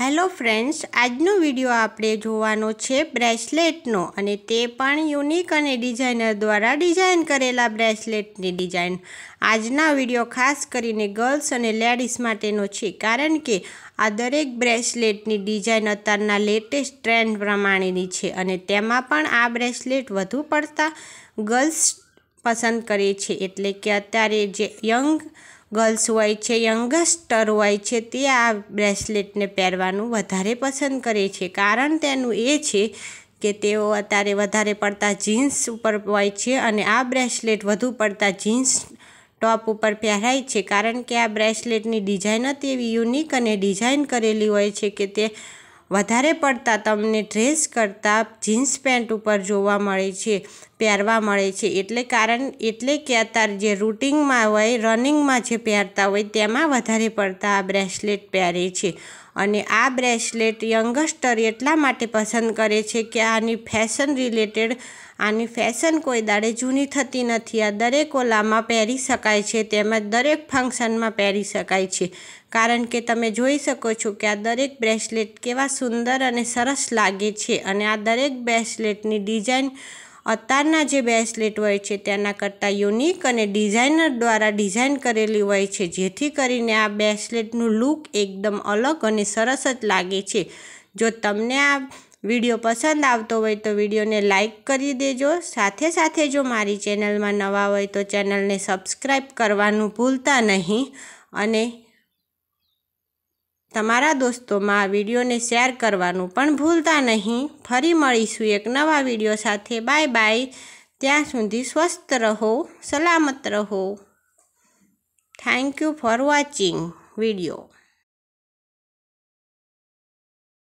hello friends આજનો video આપણે જોવાનો છે બ્રેસલેટનો અને તે પણ યુનિક અને ડિઝાઇનર દ્વારા ડિઝાઇન કરેલા બ્રેસલેટની ડિઝાઇન આજના વિડીયો ખાસ કરીને ગર્લ્સ અને લેડીઝ માટેનો છે કારણ કે આ દરેક બ્રેસલેટની ડિઝાઇન અત્યારના લેટેસ્ટ ટ્રેન્ડ પ્રમાણેની છે અને તેમાં પણ આ બ્રેસલેટ વધુ પડતા ગર્લ્સ પસંદ કરે છે એટલે કે અત્યારે જે યંગ ગર્લ્સ હોય છે યંગસ્ટર હોય છે તે આ બ્રેસલેટને પહેરવાનું વધારે પસંદ કરે છે કારણ તેનું એ છે કે તેઓ અત્યારે વધારે પડતા જીન્સ ઉપર હોય છે અને આ બ્રેસલેટ વધુ પડતા જીન્સ ટોપ ઉપર પહેરાય છે કારણ કે આ બ્રેસલેટની ડિઝાઇન જ એવી યુનિક અને ડિઝાઇન કરેલી હોય છે કે તે વધારે પડતા તમને ડ્રેસ કરતાં જીન્સ પેન્ટ ઉપર જોવા મળે છે પહેરવા મળે છે એટલે કારણ એટલે કહેતા જે રૂટિંગમાં હોય રનિંગમાં જે પહેરતા હોય તેમાં વધારે પડતા આ બ્રેસલેટ પહેરે છે અને આ બ્રેસલેટ યંગસ્ટર એટલા માટે પસંદ કરે છે કે આની ફેશન રિલેટેડ આની ફેશન કોઈ દાડે જૂની થતી નથી આ દરેક ઓલામાં પહેરી શકાય છે તેમજ દરેક ફંક્શનમાં પહેરી શકાય છે કારણ કે તમે જોઈ શકો છો કે આ દરેક બ્રેસલેટ કેવા સુંદર અને સરસ લાગે છે અને આ દરેક બ્રેસલેટની ડિઝાઇન અત્યારના જે બેસલેટ હોય છે તેના કરતાં યુનિક અને ડિઝાઇનર દ્વારા ડિઝાઇન કરેલી હોય છે જેથી કરીને આ બેસલેટનું લુક એકદમ અલગ અને સરસ જ લાગે છે જો તમને આ વિડીયો પસંદ આવતો હોય તો વિડીયોને લાઇક કરી દેજો સાથે સાથે જો મારી ચેનલમાં નવા હોય તો ચેનલને સબસ્ક્રાઈબ કરવાનું ભૂલતા નહીં અને તમારા દોસ્તોમાં આ વિડીયોને શેર કરવાનું પણ ભૂલતા નહીં ફરી મળીશું એક નવા વિડીયો સાથે બાય બાય ત્યાં સુધી સ્વસ્થ રહો સલામત રહો thank you for watching video